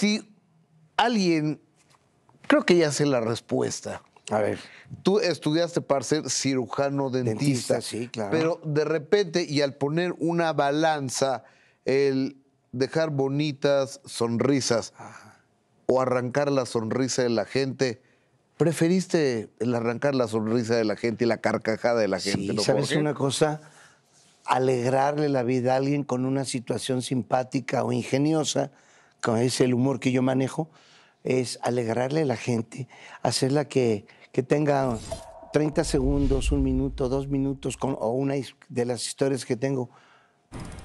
Si alguien, creo que ya sé la respuesta. A ver. Tú estudiaste para ser cirujano dentista. dentista sí, claro. Pero de repente, y al poner una balanza, el dejar bonitas sonrisas o arrancar la sonrisa de la gente, preferiste el arrancar la sonrisa de la gente y la carcajada de la gente. Sí, ¿Sabes una cosa? Alegrarle la vida a alguien con una situación simpática o ingeniosa es el humor que yo manejo, es alegrarle a la gente, hacerla que, tenga 30 segundos, un minuto, dos minutos, con, o una de las historias que tengo,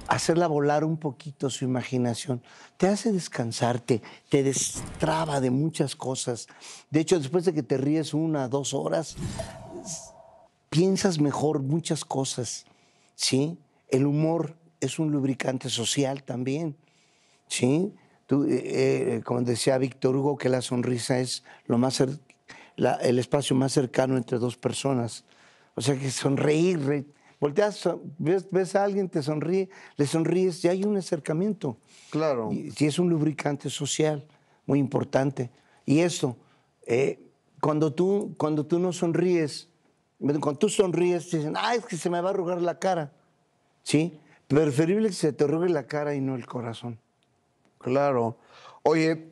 hacerla volar un poquito su imaginación. Te hace descansarte, te destraba de muchas cosas. De hecho, después de que te ríes una, dos horas, piensas mejor muchas cosas, ¿sí? El humor es un lubricante social también, ¿sí? Tú, eh, eh, como decía Víctor Hugo, que la sonrisa es lo más el espacio más cercano entre dos personas. O sea que sonreír, volteas, ves, ves, a alguien, te sonríe, le sonríes, ya hay un acercamiento. Claro. Y, es un lubricante social muy importante. Y eso, eh, cuando, tú, cuando tú no sonríes, cuando tú sonríes, dicen, ah, es que se me va a arrugar la cara. ¿Sí? Preferible que se te arrugue la cara y no el corazón. Claro. Oye,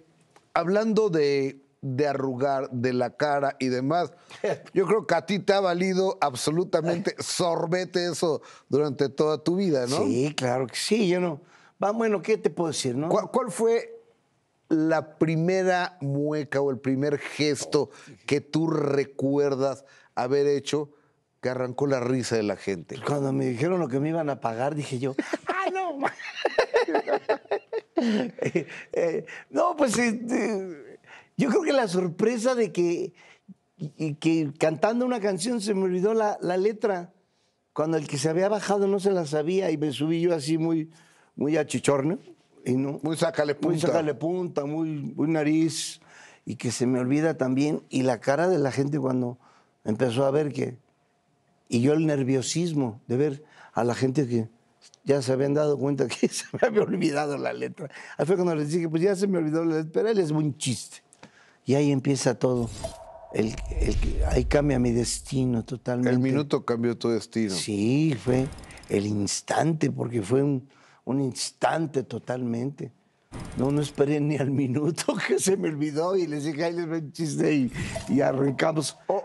hablando de, arrugar, de la cara y demás, yo creo que a ti te ha valido absolutamente sorbete eso durante toda tu vida, ¿no? Sí, claro que sí, yo no. Va, bueno, ¿qué te puedo decir, no? ¿Cuál, cuál fue la primera mueca o el primer gesto que tú recuerdas haber hecho que arrancó la risa de la gente? Cuando me dijeron lo que me iban a pagar, dije yo, ¡ah, no! Eh, no, pues este, yo creo que la sorpresa de que, que cantando una canción se me olvidó la, la, letra. Cuando el que se había bajado no se la sabía y me subí yo así muy, muy achichorno. Y no, muy sácale punta. Muy sácale punta, muy, muy nariz. Y que se me olvida también. Y la cara de la gente cuando empezó a ver que. Y yo el nerviosismo de ver a la gente que ya se habían dado cuenta que se me había olvidado la letra. Ahí fue cuando les dije, pues ya se me olvidó la letra, pero él es un chiste. Y ahí empieza todo. El, el, ahí cambia mi destino totalmente. El minuto cambió tu destino. Sí, fue el instante, porque fue un, instante totalmente. No, no esperé ni al minuto que se me olvidó y les dije, ahí les ven un chiste y, arrancamos. Oh, oh.